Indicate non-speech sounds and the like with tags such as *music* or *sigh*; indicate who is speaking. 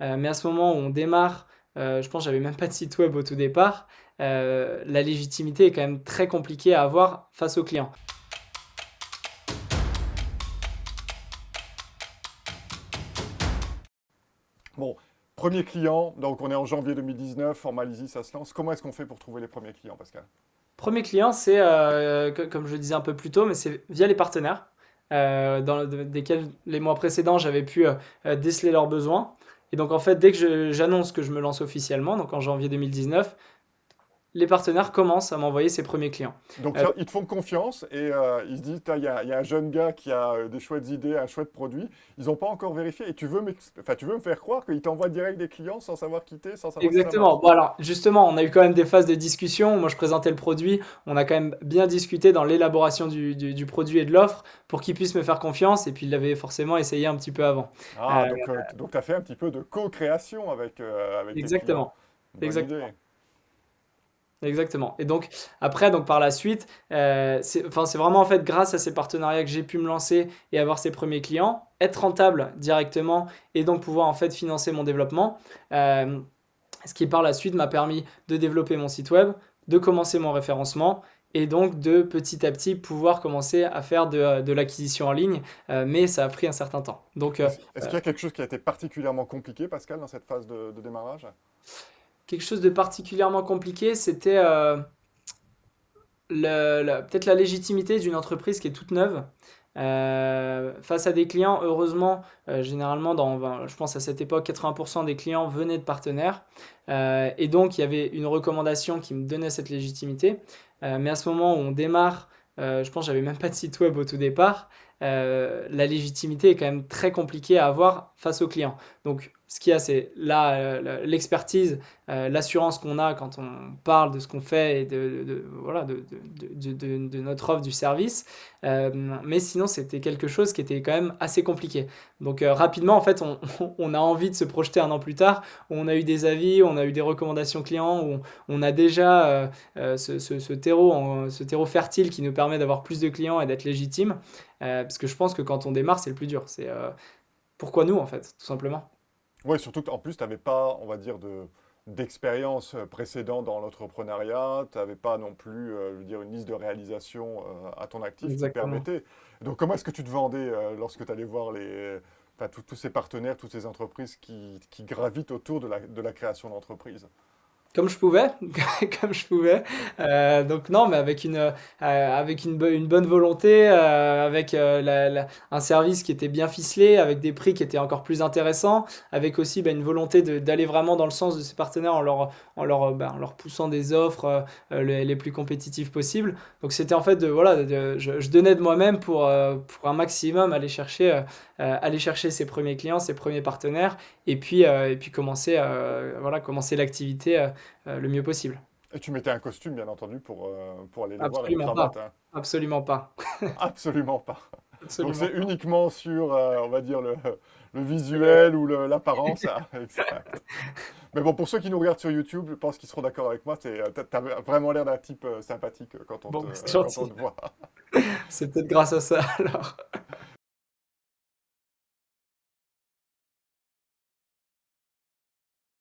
Speaker 1: Euh, mais à ce moment où on démarre, euh, je pense que j'avais même pas de site web au tout départ, euh, la légitimité est quand même très compliquée à avoir face aux clients.
Speaker 2: Bon, premier client, donc on est en janvier 2019, Malaisie, ça se lance. Comment est-ce qu'on fait pour trouver les premiers clients, Pascal
Speaker 1: Premier client, c'est, comme je le disais un peu plus tôt, mais c'est via les partenaires, dans lesquels desquels les mois précédents, j'avais pu déceler leurs besoins. Et donc en fait, dès que j'annonce que je me lance officiellement, donc en janvier 2019, les partenaires commencent à m'envoyer ses premiers clients. Donc euh,
Speaker 2: ils te font confiance et euh, ils disent, il y, a un jeune gars qui a euh, des chouettes idées, un chouette produit, ils n'ont pas encore vérifié et tu veux, tu veux me faire croire qu'ils t'envoient direct des clients sans savoir quitter, sans savoir... Exactement, voilà,
Speaker 1: justement, on a eu quand même des phases de discussion, moi je présentais le produit, on a quand même bien discuté dans l'élaboration du, produit et de l'offre pour qu'ils puissent me faire confiance et puis ils l'avaient forcément essayé un petit peu avant. Ah, donc tu as fait un petit peu de
Speaker 2: co-création avec... Exactement.
Speaker 1: Exactement. Exactement. Et donc après, donc par la suite, euh, c'est vraiment en fait grâce à ces partenariats que j'ai pu me lancer et avoir ces premiers clients, être rentable directement et donc pouvoir en fait financer mon développement. Euh, ce qui par la suite m'a permis de développer mon site web, de commencer mon référencement et donc de petit à petit pouvoir commencer à faire de, l'acquisition en ligne, euh, mais ça a pris un certain temps. Donc, euh, Est-ce qu'il y a quelque chose qui a été particulièrement compliqué,
Speaker 2: Pascal, dans cette phase de, de démarrage
Speaker 1: quelque chose de particulièrement compliqué, c'était euh, peut-être la légitimité d'une entreprise qui est toute neuve. Euh, face à des clients, heureusement, euh, généralement, dans, ben, je pense à cette époque, 80% des clients venaient de partenaires. et donc, il y avait une recommandation qui me donnait cette légitimité. mais à ce moment où on démarre, je pense que j'avais même pas de site web au tout départ, la légitimité est quand même très compliquée à avoir face aux clients. Donc, ce qu'il y a, c'est là euh, l'expertise, euh, l'assurance qu'on a quand on parle de ce qu'on fait et de, voilà, de, notre offre du service. Euh, mais sinon, c'était quelque chose qui était quand même assez compliqué. Donc rapidement, en fait, *laughs* on, a envie de se projeter un an plus tard. On a eu des avis, on a eu des recommandations clients, on, a déjà ce, terreau, ce terreau fertile qui nous permet d'avoir plus de clients et d'être légitime. parce que je pense que quand on démarre, c'est le plus dur. C'est pourquoi nous, en fait, tout simplement. Oui,
Speaker 2: surtout qu'en plus, tu n'avais pas, on va dire, d'expérience euh, précédente dans l'entrepreneuriat, tu n'avais pas non plus euh, dire, une liste de réalisation euh, à ton actif qui te permettait. Donc comment est-ce que tu te vendais lorsque tu allais voir tous ces partenaires, toutes ces entreprises qui, gravitent autour de la, de la création d'entreprise
Speaker 1: comme je pouvais, *laughs* comme je pouvais. Euh, donc non, mais avec une, euh, avec une, une bonne volonté, euh, avec un service qui était bien ficelé, avec des prix qui étaient encore plus intéressants, avec aussi bah, une volonté d'aller vraiment dans le sens de ses partenaires en leur, en leur, bah, leur poussant des offres les, plus compétitives possibles. Donc c'était en fait de voilà, je, donnais de moi-même pour, pour un maximum aller chercher, aller chercher ses premiers clients, ses premiers partenaires, et puis, et puis commencer, voilà, commencer l'activité. Euh, le mieux possible. Et tu mettais un costume, bien entendu, pour, euh, pour aller les voir avec pas. Hein. Absolument pas. *laughs* Absolument pas.
Speaker 2: Donc c'est uniquement sur, euh, on va dire, le, le visuel ou l'apparence. Hein. *laughs* Mais bon, pour ceux qui nous regardent sur YouTube, je pense qu'ils seront d'accord avec moi. Tu as vraiment l'air d'un type sympathique quand on, quand on te voit.
Speaker 1: *laughs* c'est peut-être grâce à ça alors.